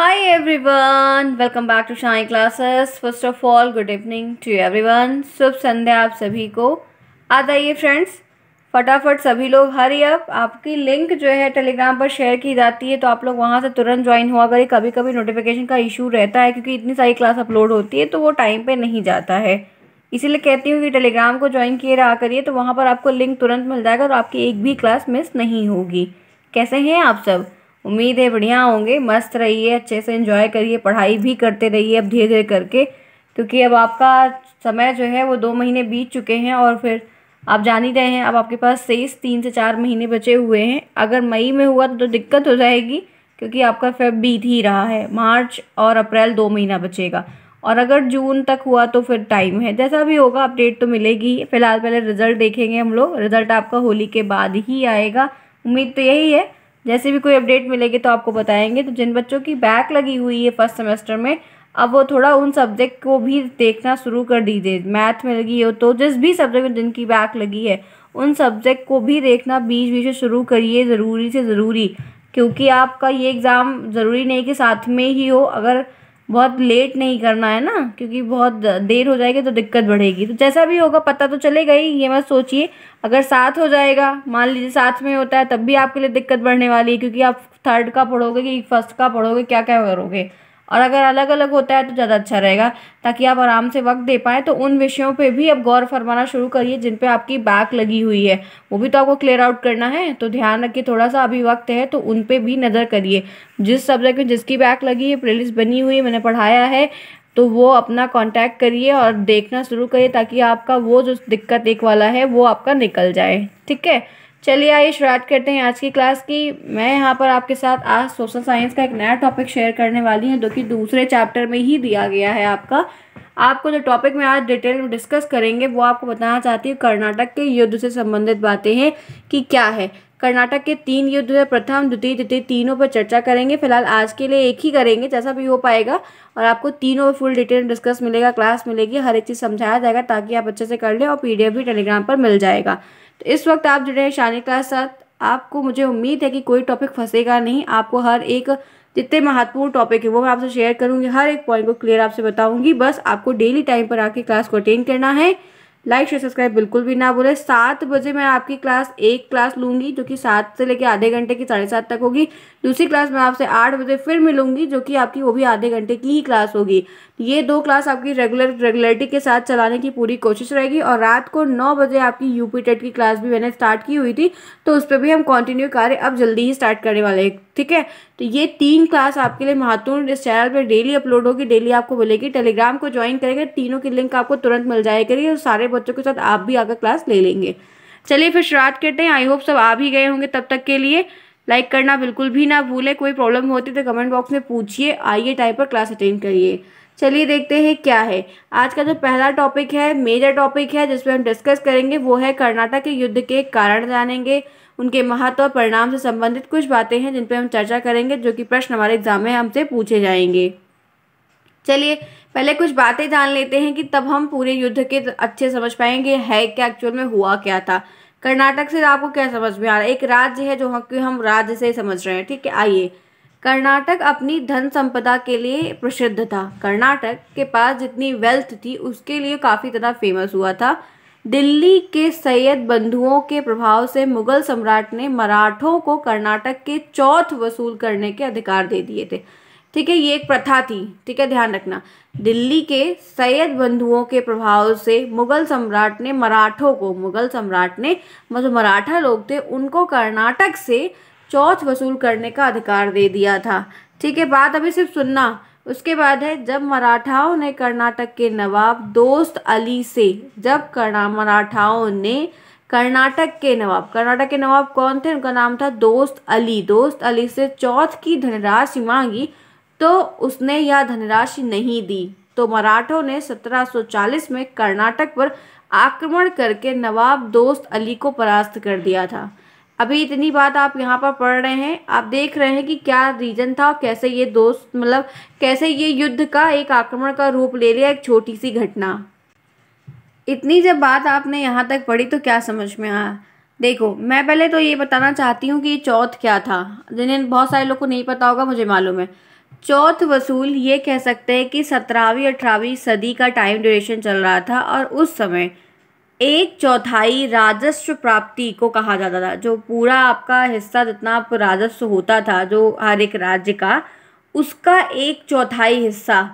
Hi everyone, welcome back to Shine Classes. First of all, good evening to everyone. शुभ संध्या आप सभी को आ जाइए friends फटाफट सभी लोग हरी अप आपकी लिंक जो है टेलीग्राम पर शेयर की जाती है तो आप लोग वहाँ से तुरंत ज्वाइन हुआ करें कभी कभी नोटिफिकेशन का इशू रहता है क्योंकि इतनी सारी क्लास अपलोड होती है तो वो टाइम पर नहीं जाता है इसीलिए कहती हूँ कि टेलीग्राम को ज्वाइन किए रहा करिए तो वहाँ पर आपको लिंक तुरंत मिल जाएगा और आपकी एक भी क्लास मिस नहीं होगी कैसे हैं आप सब उम्मीद है बढ़िया होंगे मस्त रहिए अच्छे से इन्जॉय करिए पढ़ाई भी करते रहिए अब धीरे धीरे करके क्योंकि अब आपका समय जो है वो दो महीने बीत चुके हैं और फिर आप जान ही रहे हैं अब आपके पास तेईस तीन से चार महीने बचे हुए हैं अगर मई में हुआ तो दिक्कत हो जाएगी क्योंकि आपका फेब बीत ही रहा है मार्च और अप्रैल दो महीना बचेगा और अगर जून तक हुआ तो फिर टाइम है जैसा भी होगा अपडेट तो मिलेगी फ़िलहाल पहले रिज़ल्ट देखेंगे हम लोग रिज़ल्ट आपका होली के बाद ही आएगा उम्मीद तो यही है जैसे भी कोई अपडेट मिलेगी तो आपको बताएंगे तो जिन बच्चों की बैक लगी हुई है फर्स्ट सेमेस्टर में अब वो थोड़ा उन सब्जेक्ट को भी देखना शुरू कर दीजिए मैथ में लगी हो तो जिस भी सब्जेक्ट में जिनकी बैक लगी है उन सब्जेक्ट को भी देखना बीच बीच में शुरू करिए ज़रूरी से ज़रूरी क्योंकि आपका ये एग्ज़ाम ज़रूरी नहीं कि साथ में ही हो अगर बहुत लेट नहीं करना है ना क्योंकि बहुत देर हो जाएगी तो दिक्कत बढ़ेगी तो जैसा भी होगा पता तो चलेगा ही ये मत सोचिए अगर साथ हो जाएगा मान लीजिए साथ में होता है तब भी आपके लिए दिक्कत बढ़ने वाली है क्योंकि आप थर्ड का पढ़ोगे कि फर्स्ट का पढ़ोगे क्या क्या करोगे और अगर अलग अलग होता है तो ज़्यादा अच्छा रहेगा ताकि आप आराम से वक्त दे पाएँ तो उन विषयों पे भी आप गौर फरमाना शुरू करिए जिन पे आपकी बैक लगी हुई है वो भी तो आपको क्लियर आउट करना है तो ध्यान रखिए थोड़ा सा अभी वक्त है तो उन पर भी नज़र करिए जिस सब्जेक्ट में जिसकी बैक लगी है लिस्ट बनी हुई है मैंने पढ़ाया है तो वो अपना कांटेक्ट करिए और देखना शुरू करिए ताकि आपका वो जो दिक्कत एक वाला है वो आपका निकल जाए ठीक है चलिए आइए शुरुआत करते हैं आज की क्लास की मैं यहाँ पर आपके साथ आज सोशल साइंस का एक नया टॉपिक शेयर करने वाली हूँ जो कि दूसरे चैप्टर में ही दिया गया है आपका आपको जो टॉपिक मैं आज डिटेल में डिस्कस करेंगे वो आपको बताना चाहती हूँ कर्नाटक के युद्ध से संबंधित बातें हैं कि क्या है कर्नाटक के तीन युद्ध है प्रथम द्वितीय तृतीय तीनों पर चर्चा करेंगे फिलहाल आज के लिए एक ही करेंगे जैसा भी हो पाएगा और आपको तीनों पर फुल डिटेल डिस्कस मिलेगा क्लास मिलेगी हर एक चीज़ समझाया जाएगा ताकि आप अच्छे से कर लें और पी भी टेलीग्राम पर मिल जाएगा तो इस वक्त आप जुड़े हैं शानी क्लास साथ आपको मुझे उम्मीद है कि कोई टॉपिक फंसेगा नहीं आपको हर एक जितने महत्वपूर्ण टॉपिक है वो मैं आपसे शेयर करूँगी हर एक पॉइंट को क्लियर आपसे बताऊँगी बस आपको डेली टाइम पर आके क्लास को अटेंड करना है लाइक शेयर सब्सक्राइब बिल्कुल भी ना भूलें सात बजे मैं आपकी क्लास एक क्लास लूँगी जो कि सात से लेकर आधे घंटे की साढ़े सात तक होगी दूसरी क्लास मैं आपसे आठ बजे फिर मिलूंगी जो कि आपकी वो भी आधे घंटे की ही क्लास होगी ये दो क्लास आपकी रेगुलर रेगुलरिटी के साथ चलाने की पूरी कोशिश रहेगी और रात को नौ बजे आपकी यूपी टेट की क्लास भी मैंने स्टार्ट की हुई थी तो उस पर भी हम कंटिन्यू कार्य अब जल्दी ही स्टार्ट करने वाले हैं ठीक है तो ये तीन क्लास आपके लिए महत्वपूर्ण इस चैनल पर डेली अपलोड होगी डेली आपको मिलेगी टेलीग्राम को ज्वाइन करेंगे तीनों की लिंक आपको तुरंत मिल जाएगी करिए और सारे बच्चों के साथ आप भी आकर क्लास ले लेंगे चलिए फिर शुरुआत करते हैं आई होप सब आ भी गए होंगे तब तक के लिए लाइक करना बिल्कुल भी ना भूलें कोई प्रॉब्लम होती तो कमेंट बॉक्स में पूछिए आइए टाइम पर क्लास अटेंड करिए चलिए देखते हैं क्या है आज का जो पहला टॉपिक है मेजर टॉपिक है जिसपे हम डिस्कस करेंगे वो है कर्नाटक के युद्ध के कारण जानेंगे उनके महत्व और परिणाम से संबंधित कुछ बातें हैं जिन पर हम चर्चा करेंगे जो कि प्रश्न हमारे एग्जाम में हमसे पूछे जाएंगे चलिए पहले कुछ बातें जान लेते हैं कि तब हम पूरे युद्ध के अच्छे समझ पाएंगे है क्या एक्चुअल में हुआ क्या था कर्नाटक से आपको क्या समझ में आ रहा है एक राज्य है जो क्यों हम राज्य से समझ रहे हैं ठीक है आइए कर्नाटक अपनी धन संपदा के लिए प्रसिद्ध था कर्नाटक के पास जितनी वेल्थ थी उसके लिए काफ़ी ज़्यादा फेमस हुआ था दिल्ली के सैयद बंधुओं के प्रभाव से मुगल सम्राट ने मराठों को कर्नाटक के चौथ वसूल करने के अधिकार दे दिए थे ठीक है ये एक प्रथा थी ठीक है ध्यान रखना दिल्ली के सैयद बंधुओं के प्रभाव से मुगल सम्राट ने मराठों को मुगल सम्राट ने जो मराठा लोग थे उनको कर्नाटक से चौथ वसूल करने का अधिकार दे दिया था ठीक है बात अभी सिर्फ सुनना उसके बाद है जब मराठाओं ने कर्नाटक के नवाब दोस्त अली से जब करना मराठाओं ने कर्नाटक के नवाब कर्नाटक के नवाब कौन थे उनका नाम था दोस्त अली दोस्त अली से चौथ की धनराशि मांगी तो उसने यह धनराशि नहीं दी तो मराठों ने 1740 में कर्नाटक पर आक्रमण करके नवाब दोस्त अली को परास्त कर दिया था अभी इतनी बात आप यहाँ पर पढ़ रहे हैं आप देख रहे हैं कि क्या रीजन था और कैसे ये दोस्त मतलब कैसे ये युद्ध का एक आक्रमण का रूप ले लिया एक छोटी सी घटना इतनी जब बात आपने यहाँ तक पढ़ी तो क्या समझ में आया देखो मैं पहले तो ये बताना चाहती हूँ कि ये चौथ क्या था जिन्हें बहुत सारे लोग को नहीं पता होगा मुझे मालूम है चौथ वसूल ये कह सकते हैं कि सत्रहवीं अठारहवीं सदी का टाइम ड्यूरेशन चल रहा था और उस समय एक चौथाई राजस्व प्राप्ति को कहा जाता था जो पूरा आपका हिस्सा जितना आप राजस्व होता था जो हर एक राज्य का उसका एक चौथाई हिस्सा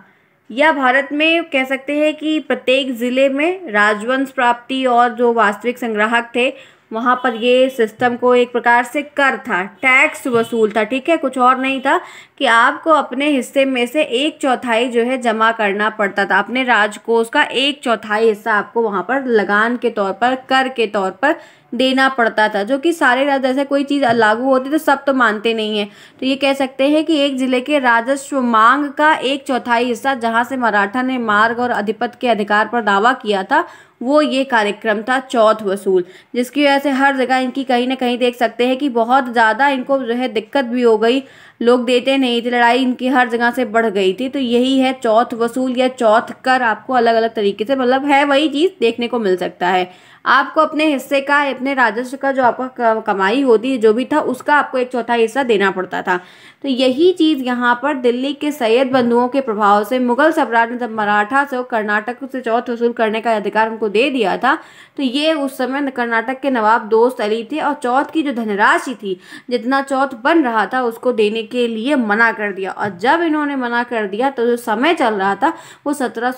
या भारत में कह सकते हैं कि प्रत्येक ज़िले में राजवंश प्राप्ति और जो वास्तविक संग्राहक थे वहाँ पर ये सिस्टम को एक प्रकार से कर था टैक्स वसूल था ठीक है कुछ और नहीं था कि आपको अपने हिस्से में से एक चौथाई जो है जमा करना पड़ता था अपने राजकोष का एक चौथाई हिस्सा आपको वहाँ पर लगान के तौर पर कर के तौर पर देना पड़ता था जो कि सारे राज्य जैसे कोई चीज़ लागू होती तो सब तो मानते नहीं है तो ये कह सकते हैं कि एक ज़िले के राजस्व मांग का एक चौथाई हिस्सा जहाँ से मराठा ने मार्ग और अधिपत्य के अधिकार पर दावा किया था वो ये कार्यक्रम था चौथ वसूल जिसकी वजह से हर जगह इनकी कहीं ना कहीं देख सकते हैं कि बहुत ज़्यादा इनको जो है दिक्कत भी हो गई लोग देते नहीं थे लड़ाई इनकी हर जगह से बढ़ गई थी तो यही है चौथ वसूल या चौथ कर आपको अलग अलग तरीके से मतलब है वही चीज़ देखने को मिल सकता है आपको अपने हिस्से का अपने राजस्व का जो आपका कमाई होती है जो भी था उसका आपको एक चौथा हिस्सा देना पड़ता था तो यही चीज़ यहाँ पर दिल्ली के सैयद बंधुओं के प्रभाव से मुगल सम्राट ने जब मराठा से कर्नाटक से चौथ वसूल करने का अधिकार उनको दे दिया था तो ये उस समय कर्नाटक के नवाब दोस्त अली थे और चौथ की जो धनराशि थी जितना चौथ बन रहा था उसको देने के लिए मना कर दिया और जब इन्होंने मना कर दिया तो जो समय चल रहा था वो सत्रह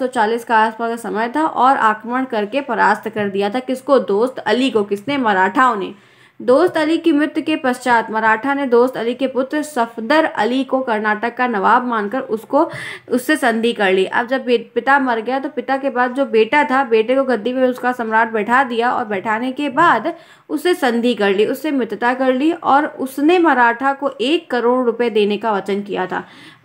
का आसपास का समय था और आक्रमण करके परास्त कर दिया था कि किसको दोस्त अली को किसने मराठाओं ने दोस्त अली की मृत्यु के पश्चात मराठा ने दोस्त अली के पुत्र सफदर अली को कर्नाटक का नवाब मानकर उसको उससे संधि कर ली अब जब पिता मर गया तो पिता के बाद जो बेटा था बेटे को गद्दी पर उसका सम्राट बैठा दिया और बैठाने के बाद उससे संधि कर ली उससे मित्रता कर ली और उसने मराठा को एक करोड़ रुपए देने का वचन किया था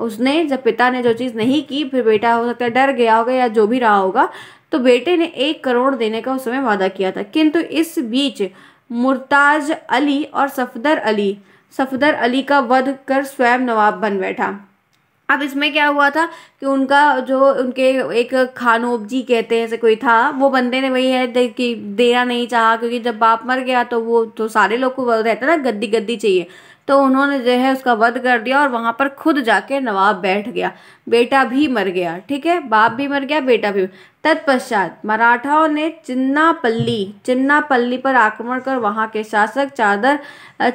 उसने जब पिता ने जो चीज़ नहीं की फिर बेटा हो सकता डर गया होगा या जो भी रहा होगा तो बेटे ने एक करोड़ देने का उस समय वादा किया था किंतु इस बीच मुर्ताज अली और सफदर अली सफदर अली का वध कर स्वयं नवाब बन बैठा अब इसमें क्या हुआ था कि उनका जो उनके एक खानोब जी कहते हैं ऐसे कोई था वो बंदे ने वही है दे, कि देना नहीं चाहा क्योंकि जब बाप मर गया तो वो तो सारे लोग को रहता ना गद्दी गद्दी चाहिए तो उन्होंने जो है उसका वध कर दिया और वहाँ पर खुद जाके नवाब बैठ गया बेटा भी मर गया ठीक है बाप भी मर गया बेटा भी तत्पश्चात मराठाओं ने चिन्नापल्ली चिन्नापल्ली पर आक्रमण कर वहां के शासक चादर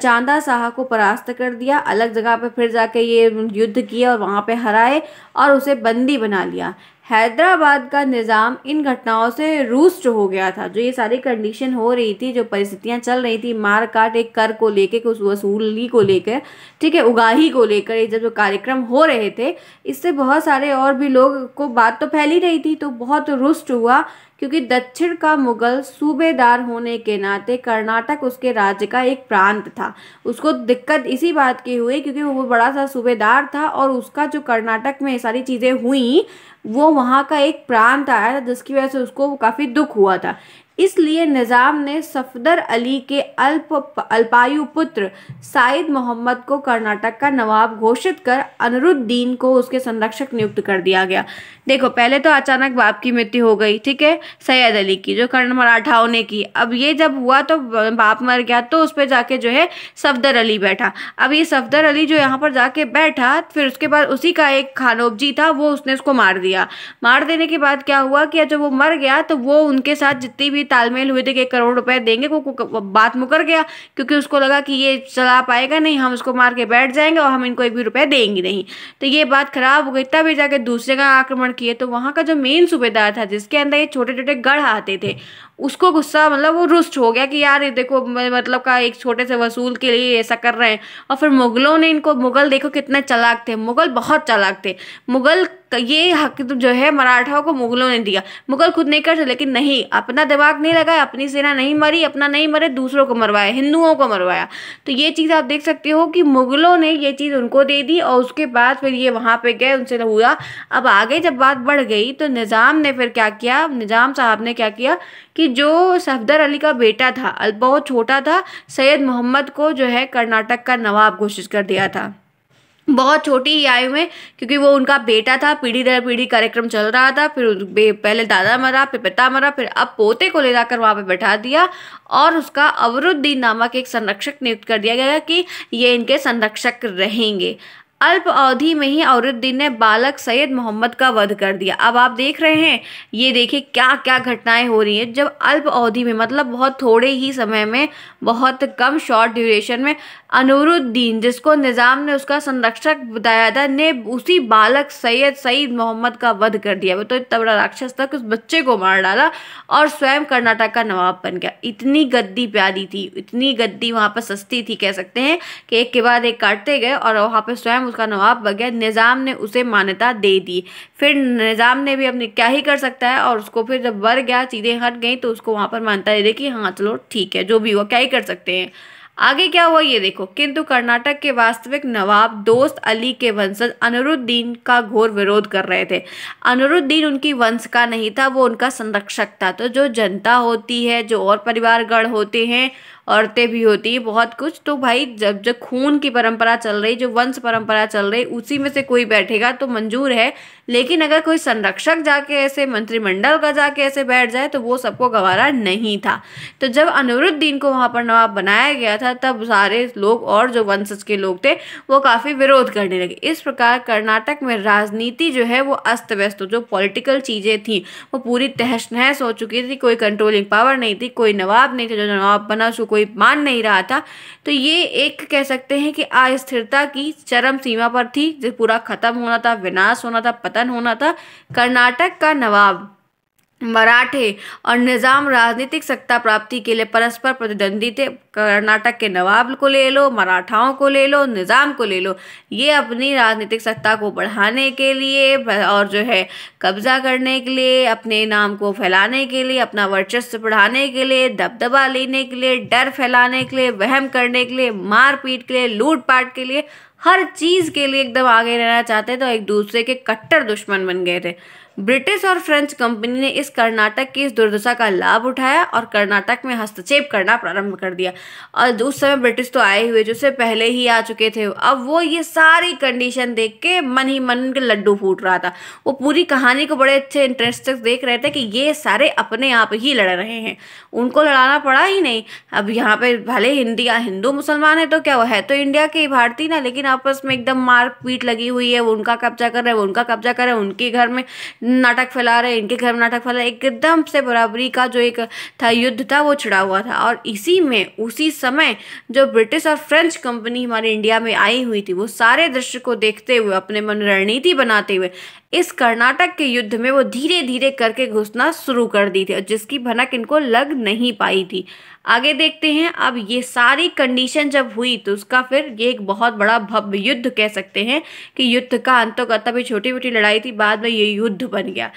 चांदा शाह को परास्त कर दिया अलग जगह पर फिर जाके ये युद्ध किया और वहां पे हराए और उसे बंदी बना लिया हैदराबाद का निज़ाम इन घटनाओं से रूस्ट हो गया था जो ये सारी कंडीशन हो रही थी जो परिस्थितियाँ चल रही थी मार काट एक कर को लेके कुछ वसूली को लेकर ठीक है उगाही को लेकर ये जब जो कार्यक्रम हो रहे थे इससे बहुत सारे और भी लोग को बात तो फैली रही थी तो बहुत रुष्ट हुआ क्योंकि दक्षिण का मुगल सूबेदार होने के नाते कर्नाटक उसके राज्य का एक प्रांत था उसको दिक्कत इसी बात की हुई क्योंकि वो बड़ा सा सूबेदार था और उसका जो कर्नाटक में सारी चीज़ें हुई वो वहाँ का एक प्रांत आया था जिसकी वजह से उसको काफ़ी दुख हुआ था इसलिए निज़ाम ने सफदर अली के अल्प अल्पायु पुत्र साइद मोहम्मद को कर्नाटक का नवाब घोषित कर अनरुद्दीन को उसके संरक्षक नियुक्त कर दिया गया देखो पहले तो अचानक बाप की मृत्यु हो गई ठीक है सैयद अली की जो कर्ण मराठाओं ने की अब ये जब हुआ तो बाप मर गया तो उस पर जाके जो है सफदर अली बैठा अब ये सफदर अली जो यहाँ पर जाके बैठा फिर उसके बाद उसी का एक खानोबजी था वो उसने उसको मार दिया मार देने के बाद क्या हुआ कि जब वो मर गया तो वो उनके साथ जितनी भी तालमेल हुई थी कि एक करोड़ रुपए देंगे वो बात मुकर गया क्योंकि उसको लगा कि ये चला पाएगा नहीं हम उसको मार के बैठ जाएंगे और हम इनको एक भी रुपए देंगे नहीं तो ये बात खराब हो गई तब ये जाके दूसरे का आक्रमण किए तो वहाँ का जो मेन सूबेदार था जिसके अंदर ये छोटे छोटे गढ़ आते थे उसको गुस्सा मतलब वो रुष्ट हो गया कि यार ये देखो मतलब का एक छोटे से वसूल के लिए ऐसा कर रहे हैं और फिर मुगलों ने इनको मुगल देखो कितने चलाक थे मुगल बहुत चलाक थे मुगल ये हक जो है मराठाओं को मुगलों ने दिया मुगल खुद नहीं कर लेकिन नहीं अपना दिमाग नहीं लगाया अपनी सेना नहीं मरी अपना नहीं मरे दूसरों को मरवाया हिंदुओं को मरवाया तो ये चीज़ आप देख सकते हो कि मुगलों ने ये चीज़ उनको दे दी और उसके बाद फिर ये वहाँ पे गए उनसे हुआ अब आगे जब बात बढ़ गई तो निज़ाम ने फिर क्या किया निज़ाम साहब ने क्या किया कि जो सफदर अली का बेटा था बहुत छोटा था सैयद मोहम्मद को जो है कर्नाटक का नवाब घोषित कर दिया था बहुत छोटी ही आयु में क्योंकि वो उनका बेटा था पीढ़ी दर पीढ़ी कार्यक्रम चल रहा था फिर पहले दादा मरा फिर पिता मरा फिर अब पोते को ले जाकर वहाँ पे बैठा दिया और उसका अवरुद्दीन नामक एक संरक्षक नियुक्त कर दिया गया कि ये इनके संरक्षक रहेंगे अल्प अवधि में ही औरुद्दीन ने बालक सैयद मोहम्मद का वध कर दिया अब आप देख रहे हैं ये देखिए क्या क्या घटनाएं हो रही हैं जब अल्प अवधि में मतलब बहुत थोड़े ही समय में बहुत कम शॉर्ट ड्यूरेशन में अनुरुद्दीन जिसको निज़ाम ने उसका संरक्षक बताया था ने उसी बालक सैयद सईद मोहम्मद का वध कर दिया तो तबड़ा राक्षस तक उस बच्चे को मार डाला और स्वयं कर्नाटक का नवाब बन गया इतनी गद्दी प्यारी थी इतनी गद्दी वहाँ पर सस्ती थी कह सकते हैं कि एक के बाद एक काटते गए और वहाँ पर स्वयं उसका नवाब बन गया निज़ाम ने उसे मान्यता दे दी फिर निज़ाम ने भी अपने क्या ही कर सकता है और उसको फिर जब बढ़ गया चीज़ें हट गई तो उसको वहाँ पर मान्यता दे दी कि हाँ चलो ठीक है जो भी हुआ क्या ही कर सकते हैं आगे क्या हुआ ये देखो किंतु कर्नाटक के वास्तविक नवाब दोस्त अली के वंशज अनुरुद्दीन का घोर विरोध कर रहे थे अनुरुद्दीन उनकी वंश का नहीं था वो उनका संरक्षक था तो जो जनता होती है जो और परिवारगढ़ होते हैं औरतें भी होती है बहुत कुछ तो भाई जब जब खून की परंपरा चल रही जो वंश परंपरा चल रही उसी में से कोई बैठेगा तो मंजूर है लेकिन अगर कोई संरक्षक जाके ऐसे मंत्रिमंडल का जाके ऐसे बैठ जाए तो वो सबको गवारा नहीं था तो जब अनिरुद्दीन को वहाँ पर नवाब बनाया गया था तब सारे लोग और जो वंशज के लोग थे वो काफ़ी विरोध करने लगे इस प्रकार कर्नाटक में राजनीति जो है वो अस्त व्यस्त जो पॉलिटिकल चीज़ें थी वो पूरी तहस नहस हो चुकी थी कोई कंट्रोलिंग पावर नहीं थी कोई नवाब नहीं था जो नवाब बना उसको कोई मान नहीं रहा था तो ये एक कह सकते हैं कि अस्थिरता की चरम सीमा पर थी जो पूरा ख़त्म होना था विनाश होना था पता पतन होना था कर्नाटक का नवाब मराठे और निज़ाम राजनीतिक सत्ता प्राप्ति के लिए परस्पर प्रतिद्वंदी थे कर्नाटक के नवाब को ले लो मराठाओं को ले लो निज़ाम को ले लो ये अपनी राजनीतिक सत्ता को बढ़ाने के लिए और जो है कब्जा करने के लिए अपने नाम को फैलाने के लिए अपना वर्चस्व बढ़ाने के लिए दबदबा लेने के लिए डर फैलाने के लिए वहम करने के लिए मारपीट के लिए लूटपाट के लिए हर चीज़ के लिए एकदम आगे रहना चाहते थे और तो एक दूसरे के कट्टर दुश्मन बन गए थे ब्रिटिश और फ्रेंच कंपनी ने इस कर्नाटक की इस दुर्दशा का लाभ उठाया और कर्नाटक में हस्तक्षेप करना प्रारंभ कर दिया और उस समय ब्रिटिश तो आए हुए जिससे पहले ही आ चुके थे अब वो ये सारी कंडीशन देख के मन ही मन के लड्डू फूट रहा था वो पूरी कहानी को बड़े अच्छे इंटरेस्ट से देख रहे थे कि ये सारे अपने आप ही लड़ रहे हैं उनको लड़ाना पड़ा ही नहीं अब यहाँ पे भले हिंदी हिंदू मुसलमान है तो क्या वो है तो इंडिया के भारतीय ना लेकिन आपस में एकदम मारपीट लगी हुई है वो उनका कब्जा कर रहे हैं वो उनका कब्जा कर रहे हैं उनके घर में नाटक फैला रहे इनके घर में नाटक फैला रहे एकदम से बराबरी का जो एक था युद्ध था वो छिड़ा हुआ था और इसी में उसी समय जो ब्रिटिश और फ्रेंच कंपनी हमारे इंडिया में आई हुई थी वो सारे दृश्य को देखते हुए अपने मन रणनीति बनाते हुए इस कर्नाटक के युद्ध में वो धीरे धीरे करके घुसना शुरू कर दी थी और जिसकी भनक इनको लग नहीं पाई थी आगे देखते हैं अब ये सारी कंडीशन जब हुई तो उसका फिर ये एक बहुत बड़ा भव्य युद्ध कह सकते हैं कि युद्ध का अंत अंतोगत्ता भी छोटी मोटी लड़ाई थी बाद में ये युद्ध बन गया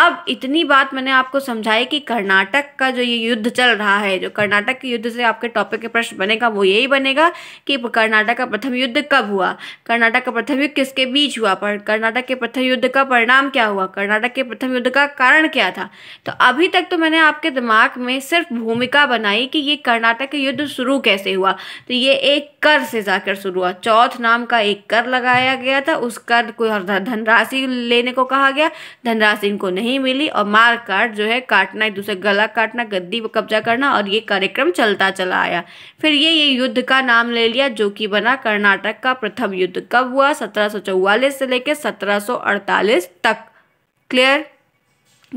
अब इतनी बात मैंने आपको समझाई कि कर्नाटक का जो ये युद्ध चल रहा है जो कर्नाटक के युद्ध से आपके टॉपिक के प्रश्न बनेगा वो यही बनेगा कि कर्नाटक का प्रथम युद्ध कब हुआ कर्नाटक का प्रथम युद्ध किसके बीच हुआ पर कर्नाटक के प्रथम युद्ध का परिणाम क्या हुआ कर्नाटक के प्रथम युद्ध का कारण क्या था तो अभी तक तो मैंने आपके दिमाग में सिर्फ भूमिका बनाई कि ये कर्नाटक के युद्ध शुरू कैसे हुआ तो ये एक कर से जाकर शुरू हुआ चौथ नाम का एक कर लगाया गया था उस कर को धनराशि लेने को कहा गया धनराशि इनको नहीं नहीं मिली और मार काट जो है काटना एक दूसरे गला काटना गद्दी पर कब्जा करना और ये कार्यक्रम चलता चला आया फिर ये ये युद्ध का नाम ले लिया जो कि बना कर्नाटक का प्रथम युद्ध कब हुआ सत्रह से लेकर सत्रह तक क्लियर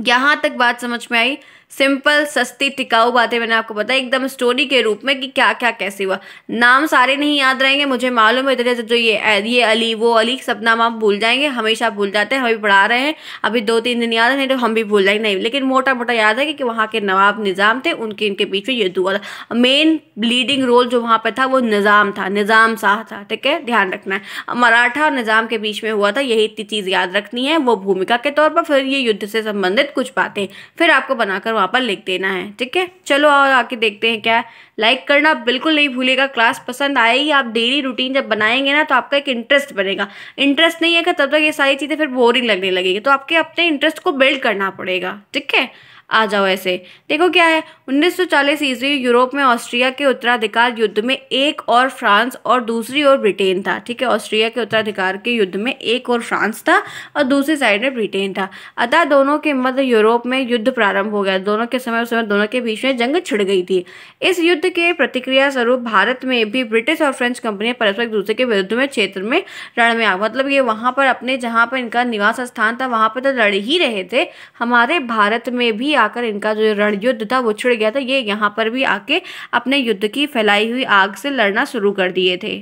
यहाँ तक बात समझ में आई सिंपल सस्ती टिकाऊ बातें मैंने आपको बताया एकदम स्टोरी के रूप में कि क्या क्या कैसे हुआ नाम सारे नहीं याद रहेंगे मुझे मालूम है इधर जो ये ये अली वो अली सब नाम आप भूल जाएंगे हमेशा भूल जाते हैं भी पढ़ा रहे हैं अभी दो तीन दिन याद है नहीं तो हम भी भूल जाएंगे नहीं लेकिन मोटा मोटा याद है कि, कि वहाँ के नवाब निज़ाम थे उनके इनके बीच में युद्ध हुआ था मेन लीडिंग रोल जो वहाँ पर था वो निज़ाम था निज़ाम शाह था ठीक है ध्यान रखना है मराठा और निज़ाम के बीच में हुआ था यही इतनी चीज़ याद रखनी है वो भूमिका के तौर पर फिर ये युद्ध से संबंधित कुछ बातें फिर आपको बनाकर वहाँ पर लिख देना है ठीक है चलो और आके देखते हैं क्या लाइक करना बिल्कुल नहीं भूलेगा क्लास पसंद आएगी आप डेली रूटीन जब बनाएंगे ना तो आपका एक इंटरेस्ट बनेगा इंटरेस्ट नहीं है तब तक ये सारी चीज़ें फिर बोरिंग लगने लगेगी तो आपके अपने इंटरेस्ट को बिल्ड करना पड़ेगा ठीक है आ जाओ ऐसे देखो क्या है 1940 ईस्वी यूरोप में ऑस्ट्रिया के उत्तराधिकार युद्ध में एक और फ्रांस और दूसरी ओर ब्रिटेन था ठीक है ऑस्ट्रिया के उत्तराधिकार के युद्ध में एक और फ्रांस था और दूसरी साइड में ब्रिटेन था अतः दोनों के मध्य यूरोप में युद्ध प्रारंभ हो गया दोनों के समय उस समय दोनों के बीच में जंग छिड़ गई थी इस युद्ध के प्रतिक्रिया स्वरूप भारत में भी ब्रिटिश और फ्रेंच कंपनियां परस्पर एक दूसरे के विरुद्ध में क्षेत्र में रण में आ मतलब ये वहाँ पर अपने जहाँ पर इनका निवास स्थान था वहाँ पर तो लड़ ही रहे थे हमारे भारत में भी आकर इनका जो रणयुद्ध था वो छिड़ गया था ये यहाँ पर भी आके अपने युद्ध की फैलाई हुई आग से लड़ना शुरू कर दिए थे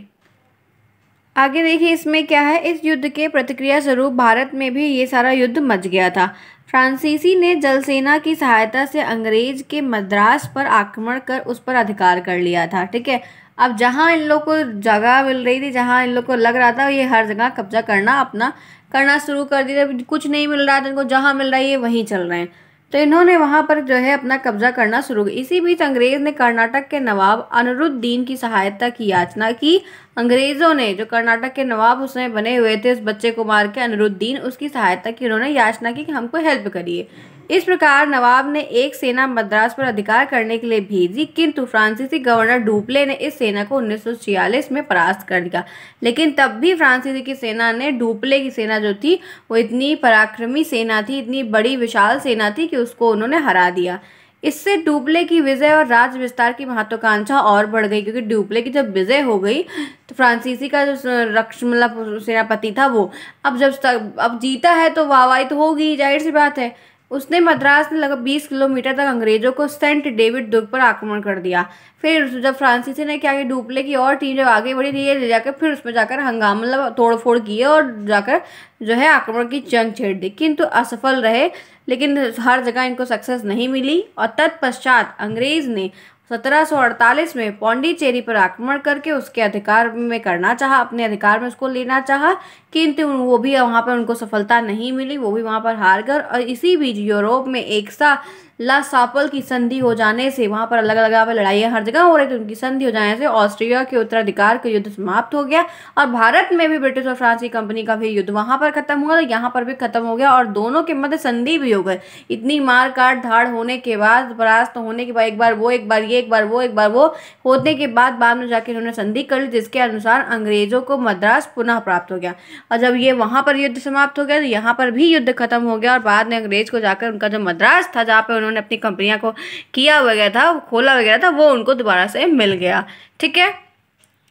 आगे देखिए इसमें क्या है इस युद्ध के प्रतिक्रिया स्वरूप भारत में भी ये सारा युद्ध मच गया था फ्रांसीसी ने जलसेना की सहायता से अंग्रेज के मद्रास पर आक्रमण कर उस पर अधिकार कर लिया था ठीक है अब जहाँ इन लोग को जगह मिल रही थी जहाँ इन लोग को लग रहा था ये हर जगह कब्जा करना अपना करना शुरू कर दिया कुछ नहीं मिल रहा था इनको जहाँ मिल रहा है ये वहीं चल रहे हैं तो इन्होंने वहाँ पर जो है अपना कब्जा करना शुरू किया इसी बीच अंग्रेज़ ने कर्नाटक के नवाब अनुरुद्दीन की सहायता की याचना की अंग्रेज़ों ने जो कर्नाटक के नवाब उसमें बने हुए थे उस बच्चे को मार के अनिरुद्दीन उसकी सहायता की उन्होंने याचना की कि हमको हेल्प करिए इस प्रकार नवाब ने एक सेना मद्रास पर अधिकार करने के लिए भेजी किंतु फ्रांसीसी गवर्नर डुप्ले ने इस सेना को उन्नीस में परास्त कर दिया लेकिन तब भी फ्रांसीसी की सेना ने डुप्ले की सेना जो थी वो इतनी पराक्रमी सेना थी इतनी बड़ी विशाल सेना थी कि उसको उन्होंने हरा दिया इससे डुबले की विजय और राज विस्तार की महत्वाकांक्षा और बढ़ गई क्योंकि डुबले की जब विजय हो गई तो फ्रांसीसी का जो रक्ष मतलब सेनापति था वो अब जब अब जीता है तो वाहवाही तो होगी जाहिर सी बात है उसने मद्रास में लगभग 20 किलोमीटर तक अंग्रेजों को सेंट डेविड दुर्ग पर आक्रमण कर दिया फिर जब फ्रांसीसी ने क्या डुबले की और टीम जब आगे बढ़ी ये ले जाकर फिर उसमें जाकर हंगामा मतलब तोड़फोड़ किए और जाकर जो है आक्रमण की जंग छेड़ दी किंतु असफल रहे लेकिन हर जगह इनको सक्सेस नहीं मिली और तत्पश्चात अंग्रेज ने 1748 में पौंडीचेरी पर आक्रमण करके उसके अधिकार में करना चाहा अपने अधिकार में उसको लेना चाहा किंतु वो भी वहाँ पर उनको सफलता नहीं मिली वो भी वहाँ पर हार गए और इसी बीच यूरोप में एक सा ला सापल की संधि हो जाने से वहाँ पर अलग अलग लड़ाइयाँ हर जगह हो रही थी उनकी संधि हो जाने से ऑस्ट्रिया के उत्तराधिकार का युद्ध समाप्त हो गया और भारत में भी ब्रिटिश और फ्रांस की कंपनी का भी युद्ध वहाँ पर खत्म हुआ तो यहाँ पर भी खत्म हो गया और दोनों के मध्य संधि भी हो गए इतनी मार काट धाड़ होने के बाद परास्त होने के बाद एक बार वो एक बार ये एक बार वो एक बार वो होने के बाद बाद में जाकर उन्होंने संधि कर ली जिसके अनुसार अंग्रेजों को मद्रास पुनः प्राप्त हो गया और जब ये वहाँ पर युद्ध समाप्त हो गया तो यहाँ पर भी युद्ध खत्म हो गया और बाद में अंग्रेज को जाकर उनका जो मद्रास था जहाँ पर उन्होंने अपनी कंपनियाँ को किया वगैरह था खोला वगैरह था वो उनको दोबारा से मिल गया ठीक है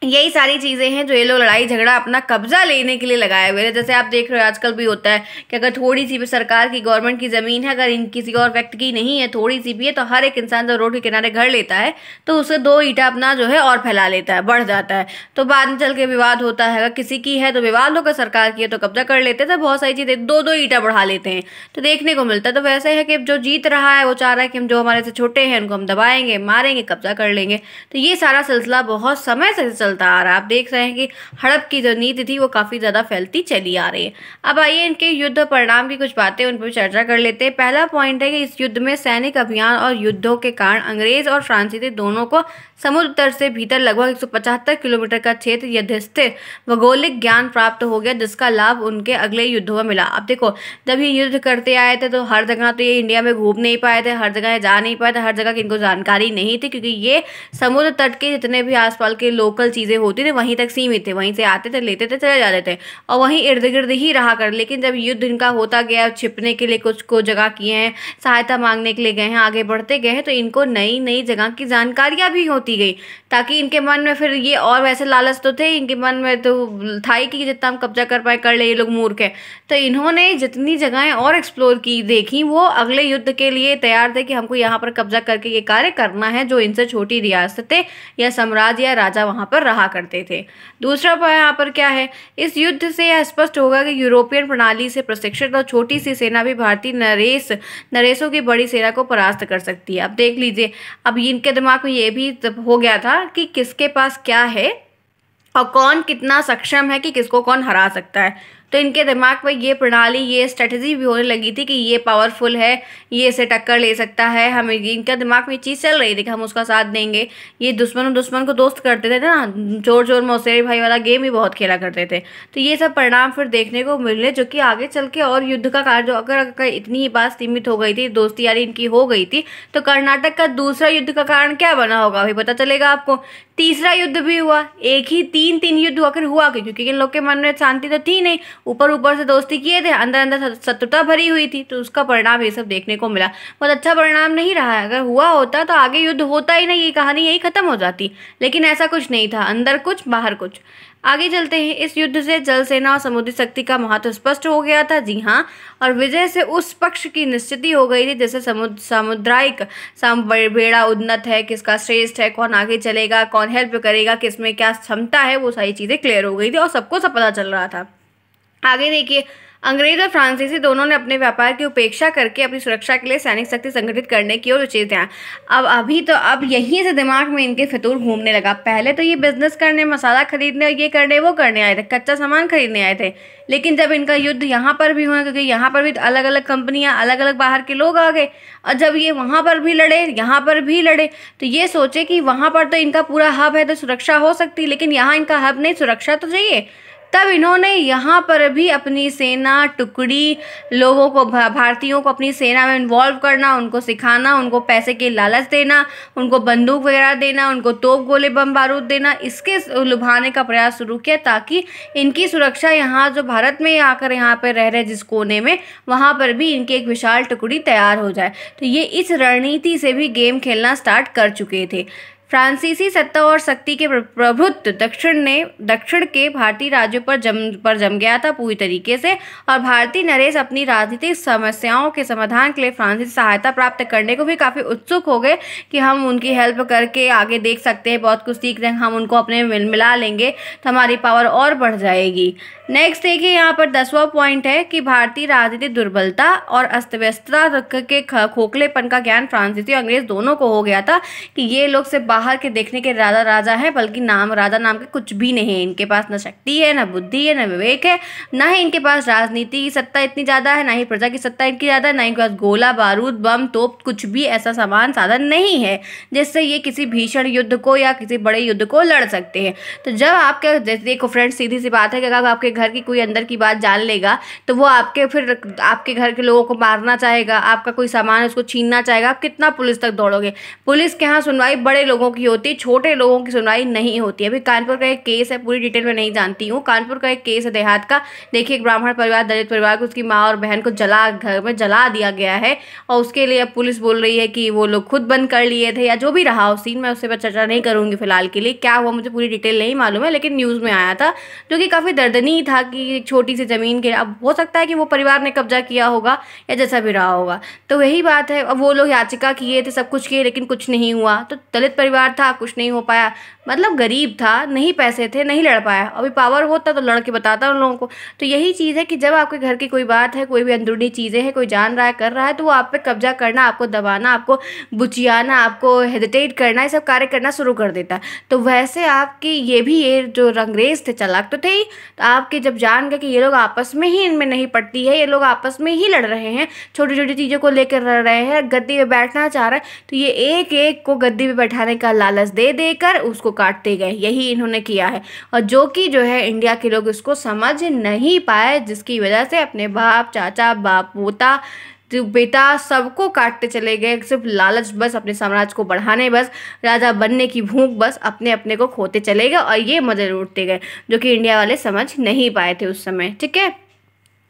यही सारी चीज़ें हैं जो ये लोग लड़ाई झगड़ा अपना कब्जा लेने के लिए लगाए हुए हैं जैसे आप देख रहे हो आजकल भी होता है कि अगर थोड़ी सी भी सरकार की गवर्नमेंट की ज़मीन है अगर इन किसी और व्यक्ति की नहीं है थोड़ी सी भी है तो हर एक इंसान जब रोड के किनारे घर लेता है तो उसे दो ईटा अपना जो है और फैला लेता है बढ़ जाता है तो बाद में चल के विवाद होता है अगर किसी की है तो विवाद होकर सरकार की है तो कब्जा कर लेते हैं तो बहुत सारी चीज़ें दो दो ईटा बढ़ा लेते हैं तो देखने को मिलता है तो वैसे है कि जो जीत रहा है वो चाह रहा है कि हम जो हमारे से छोटे हैं उनको हम दबाएंगे मारेंगे कब्जा कर लेंगे तो ये सारा सिलसिला बहुत समय से चल चलता आ रहा है आप देख रहे हैं कि हड़प की जो नीति थी वो काफ़ी ज़्यादा फैलती चली आ रही है अब आइए इनके युद्ध परिणाम की कुछ बातें उन पर चर्चा कर लेते हैं पहला पॉइंट है कि इस युद्ध में सैनिक अभियान और युद्धों के कारण अंग्रेज और फ्रांसीसी दोनों को समुद्र तट से भीतर लगभग एक किलोमीटर का क्षेत्र यथस्थित भौगोलिक ज्ञान प्राप्त हो गया जिसका लाभ उनके अगले युद्धों में मिला अब देखो जब ये युद्ध करते आए थे तो हर जगह तो ये इंडिया में घूम नहीं पाए थे हर जगह जा नहीं पाए थे हर जगह की इनको जानकारी नहीं थी क्योंकि ये समुद्र तट के जितने भी आस के लोकल चीज़ें होती थी वहीं तक सीमित थे वहीं से आते थे लेते थे चले जाते थे और वहीं इर्द गिर्द ही रहा कर लेकिन जब युद्ध इनका होता गया छिपने के लिए कुछ को जगह किए हैं सहायता मांगने के लिए गए हैं आगे बढ़ते गए हैं तो इनको नई नई जगह की जानकारियाँ भी होती होती गई ताकि इनके मन में फिर ये और वैसे लालच तो थे इनके मन में तो था ही कि जितना हम कब्जा कर पाए कर ले ये लोग मूर्ख हैं तो इन्होंने जितनी जगहें और एक्सप्लोर की देखी वो अगले युद्ध के लिए तैयार थे कि हमको यहाँ पर कब्जा करके ये कार्य करना है जो इनसे छोटी रियासतें या साम्राज्य या राजा वहाँ पर रहा करते थे दूसरा यहाँ पर क्या है इस युद्ध से यह स्पष्ट होगा कि यूरोपियन प्रणाली से प्रशिक्षित और छोटी सी सेना भी भारतीय नरेश नरेशों की बड़ी सेना को परास्त कर सकती है अब देख लीजिए अब इनके दिमाग में ये भी हो गया था कि किसके पास क्या है और कौन कितना सक्षम है कि किसको कौन हरा सकता है तो इनके दिमाग में ये प्रणाली ये स्ट्रेटजी भी होने लगी थी कि ये पावरफुल है ये इसे टक्कर ले सकता है हमें इनका दिमाग में चीज़ चल रही थी कि हम उसका साथ देंगे ये दुश्मन दुश्मन को दोस्त करते थे ना जोर जोर मौसेरी भाई वाला गेम ही बहुत खेला करते थे तो ये सब परिणाम फिर देखने को मिले जो कि आगे चल के और युद्ध का कार्य अगर अगर इतनी ही बात सीमित हो गई थी दोस्ती यारी इनकी हो गई थी तो कर्नाटक का दूसरा युद्ध का कारण क्या बना होगा अभी पता चलेगा आपको तीसरा युद्ध भी हुआ एक ही तीन तीन युद्ध अगर हुआ क्योंकि इन लोग के मन में शांति तो थी नहीं ऊपर ऊपर से दोस्ती किए थे अंदर अंदर शत्रुता भरी हुई थी तो उसका परिणाम ये सब देखने को मिला बहुत अच्छा परिणाम नहीं रहा है अगर हुआ होता तो आगे युद्ध होता ही नहीं ये कहानी यही ख़त्म हो जाती लेकिन ऐसा कुछ नहीं था अंदर कुछ बाहर कुछ आगे चलते हैं इस युद्ध से जल सेना और समुद्री शक्ति का महत्व स्पष्ट हो गया था जी हाँ और विजय से उस पक्ष की निश्चिति हो गई थी जैसे समुद्र सामुदायिक साम बेड़ा उन्नत है किसका श्रेष्ठ है कौन आगे चलेगा कौन हेल्प करेगा किसमें क्या क्षमता है वो सारी चीज़ें क्लियर हो गई थी और सबको सब पता चल रहा था आगे देखिए अंग्रेज और फ्रांसीसी दोनों ने अपने व्यापार की उपेक्षा करके अपनी सुरक्षा के लिए सैनिक शक्ति संगठित करने की ओर उचित है अब अभी तो अब यहीं से दिमाग में इनके फितूर घूमने लगा पहले तो ये बिजनेस करने मसाला खरीदने ये करने वो करने आए थे कच्चा सामान खरीदने आए थे लेकिन जब इनका युद्ध यहाँ पर भी हुआ क्योंकि यहाँ पर भी तो अलग अलग कंपनियाँ अलग अलग बाहर के लोग आ गए और जब ये वहाँ पर भी लड़े यहाँ पर भी लड़े तो ये सोचे कि वहाँ पर तो इनका पूरा हब है तो सुरक्षा हो सकती लेकिन यहाँ इनका हब नहीं सुरक्षा तो चाहिए तब इन्होंने यहाँ पर भी अपनी सेना टुकड़ी लोगों को भारतीयों को अपनी सेना में इन्वॉल्व करना उनको सिखाना उनको पैसे के लालच देना उनको बंदूक वगैरह देना उनको तोप गोले बम बारूद देना इसके लुभाने का प्रयास शुरू किया ताकि इनकी सुरक्षा यहाँ जो भारत में आकर यहाँ पर रह रहे जिस कोने में वहाँ पर भी इनकी एक विशाल टुकड़ी तैयार हो जाए तो ये इस रणनीति से भी गेम खेलना स्टार्ट कर चुके थे फ्रांसीसी सत्ता और शक्ति के प्रभुत्व दक्षिण ने दक्षिण के भारतीय राज्यों पर जम पर जम गया था पूरी तरीके से और भारतीय नरेश अपनी राजनीतिक समस्याओं के समाधान के लिए फ्रांसीसी सहायता प्राप्त करने को भी काफ़ी उत्सुक हो गए कि हम उनकी हेल्प करके आगे देख सकते हैं बहुत कुछ सीख रहे हैं हम उनको अपने मिल मिला लेंगे तो हमारी पावर और बढ़ जाएगी नेक्स्ट देखिए यहाँ पर दसवा पॉइंट है कि भारतीय राजनीतिक दुर्बलता और अस्त व्यस्तता के खोखलेपन का ज्ञान फ्रांसीसी और अंग्रेज दोनों को हो गया था कि ये लोग बाहर बाहर के देखने के राजा राजा हैं बल्कि नाम राजा नाम के कुछ भी नहीं है इनके पास ना शक्ति है ना बुद्धि है ना विवेक है ना ही इनके पास राजनीति की सत्ता इतनी ज़्यादा है ना ही प्रजा की सत्ता इतनी ज़्यादा है ना इनके पास गोला बारूद बम तोप कुछ भी ऐसा सामान साधन नहीं है जिससे ये किसी भीषण युद्ध को या किसी बड़े युद्ध को लड़ सकते हैं तो जब आपके जैसे देखो फ्रेंड्स सीधी सी बात है कि अगर आपके घर की कोई अंदर की बात जान लेगा तो वो आपके फिर आपके घर के लोगों को मारना चाहेगा आपका कोई सामान उसको छीनना चाहेगा आप कितना पुलिस तक दौड़ोगे पुलिस के यहाँ सुनवाई बड़े लोगों की होती है छोटे लोगों की सुनवाई नहीं होती अभी कानपुर का एक केस है पूरी डिटेल में नहीं जानती हूँ कानपुर का एक केस है देहात का देखिए एक ब्राह्मण परिवार दलित परिवार को उसकी माँ और बहन को जला घर में जला दिया गया है और उसके लिए अब पुलिस बोल रही है कि वो लोग खुद बंद कर लिए थे या जो भी रहा हो सीन मैं उससे पर चर्चा नहीं करूँगी फिलहाल के लिए क्या हुआ मुझे पूरी डिटेल नहीं मालूम है लेकिन न्यूज़ में आया था जो कि काफ़ी दर्दनीय था कि छोटी सी ज़मीन के अब हो सकता है कि वो परिवार ने कब्जा किया होगा या जैसा भी रहा होगा तो वही बात है अब वो लोग याचिका किए थे सब कुछ किए लेकिन कुछ नहीं हुआ तो दलित परिवार परिवार था कुछ नहीं हो पाया मतलब गरीब था नहीं पैसे थे नहीं लड़ पाया अभी पावर होता तो लड़के बताता उन लोगों को तो यही चीज़ है कि जब आपके घर की कोई बात है कोई भी अंदरूनी चीज़ें हैं कोई जान रहा है कर रहा है तो वो आप पे कब्जा करना आपको दबाना आपको बुचियाना आपको हेजिटेट करना ये सब कार्य करना शुरू कर देता है तो वैसे आपकी ये भी ये जो रंगरेज थे चलाक तो थे ही तो आपके जब जान गए कि ये लोग आपस में ही इनमें नहीं पड़ती है ये लोग आपस में ही लड़ रहे हैं छोटी छोटी चीज़ों को लेकर लड़ रहे हैं गद्दी पर बैठना चाह रहे हैं तो ये एक एक को गद्दी पर बैठाने का लालच दे देकर उसको काटते गए यही इन्होंने किया है और जो कि जो है इंडिया के लोग इसको समझ नहीं पाए जिसकी वजह से अपने बाप चाचा बाप पोता बेटा सबको काटते चले गए सिर्फ लालच बस अपने साम्राज्य को बढ़ाने बस राजा बनने की भूख बस अपने अपने को खोते चले गए और ये मदद उठते गए जो कि इंडिया वाले समझ नहीं पाए थे उस समय ठीक है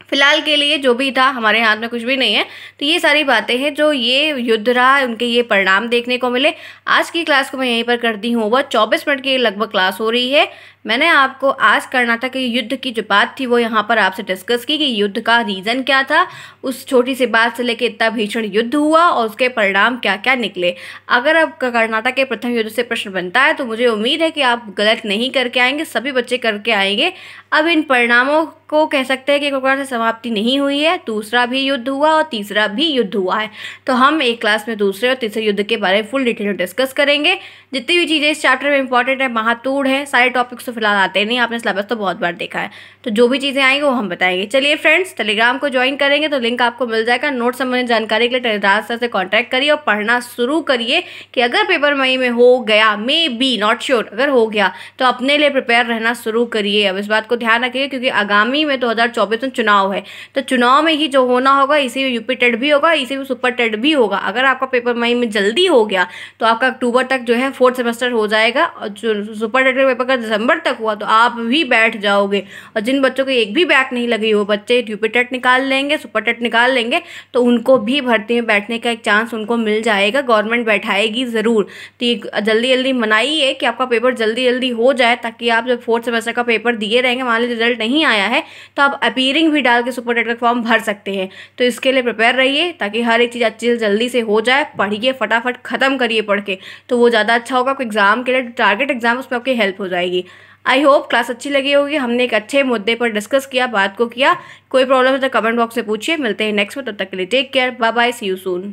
फिलहाल के लिए जो भी था हमारे हाथ में कुछ भी नहीं है तो ये सारी बातें हैं जो ये युद्ध रहा उनके ये परिणाम देखने को मिले आज की क्लास को मैं यहीं पर करती हूँ वह चौबीस मिनट की लगभग क्लास हो रही है मैंने आपको आज कर्नाटक के युद्ध की जो बात थी वो यहाँ पर आपसे डिस्कस की कि युद्ध का रीज़न क्या था उस छोटी सी बात से लेकर इतना भीषण युद्ध हुआ और उसके परिणाम क्या क्या निकले अगर अब कर्नाटक के प्रथम युद्ध से प्रश्न बनता है तो मुझे उम्मीद है कि आप गलत नहीं करके आएंगे सभी बच्चे करके आएंगे अब इन परिणामों को कह सकते हैं कि एक प्रकार से समाप्ति नहीं हुई है दूसरा भी युद्ध हुआ और तीसरा भी युद्ध हुआ है तो हम एक क्लास में दूसरे और तीसरे युद्ध के बारे में फुल डिटेल में डिस्कस करेंगे जितनी भी चीज़ें इस चैप्टर में इंपॉर्टेंट है महातूड़ है सारे टॉपिक्स फिलहाल आते नहीं आपने सिलेबस तो बहुत बार देखा है तो जो भी चीज़ें आएंगी वो हम बताएंगे चलिए फ्रेंड्स टेलीग्राम को ज्वाइन करेंगे तो लिंक आपको मिल जाएगा नोट संबंधित जानकारी के लिए टेलीग्राम सर से कॉन्टैक्ट करिए और पढ़ना शुरू करिए कि अगर पेपर मई में हो गया मे बी नॉट श्योर अगर हो गया तो अपने लिए प्रिपेयर रहना शुरू करिए अब इस बात को ध्यान रखिए क्योंकि आगामी में दो में चुनाव है तो चुनाव में ही जो होना होगा इसी में यूपी टेट भी होगा इसी में सुपर टेट भी होगा अगर आपका पेपर मई में जल्दी हो गया तो आपका अक्टूबर तक जो है फोर्थ सेमेस्टर हो जाएगा और सुपर टेट का पेपर का दिसंबर तक हुआ तो आप भी बैठ जाओगे और जिन बच्चों को एक भी बैक नहीं लगी वो बच्चे ड्यूपीटेट निकाल लेंगे सुपर टेट निकाल लेंगे तो उनको भी भर्ती में बैठने का एक चांस उनको मिल जाएगा गवर्नमेंट बैठाएगी ज़रूर तो ये जल्दी जल्दी मनाइए कि आपका पेपर जल्दी जल्दी हो जाए ताकि आप जब फोर्थ सेमेस्टर का पेपर दिए रहेंगे मान लीजिए रिजल्ट नहीं आया है तो आप अपीयरिंग भी डाल के सुपर टेट का फॉर्म भर सकते हैं तो इसके लिए प्रिपेयर रहिए ताकि हर एक चीज़ अच्छी से जल्दी से हो जाए पढ़िए फटाफट ख़त्म करिए पढ़ के तो वो ज़्यादा अच्छा होगा आपको एग्ज़ाम के लिए टारगेट एग्ज़ाम उसमें आपकी हेल्प हो जाएगी आई होप क्लास अच्छी लगी होगी हमने एक अच्छे मुद्दे पर डिस्कस किया बात को किया कोई प्रॉब्लम है तो कमेंट बॉक्स से पूछिए मिलते हैं नेक्स्ट में तब तो तक के लिए take care bye bye see you soon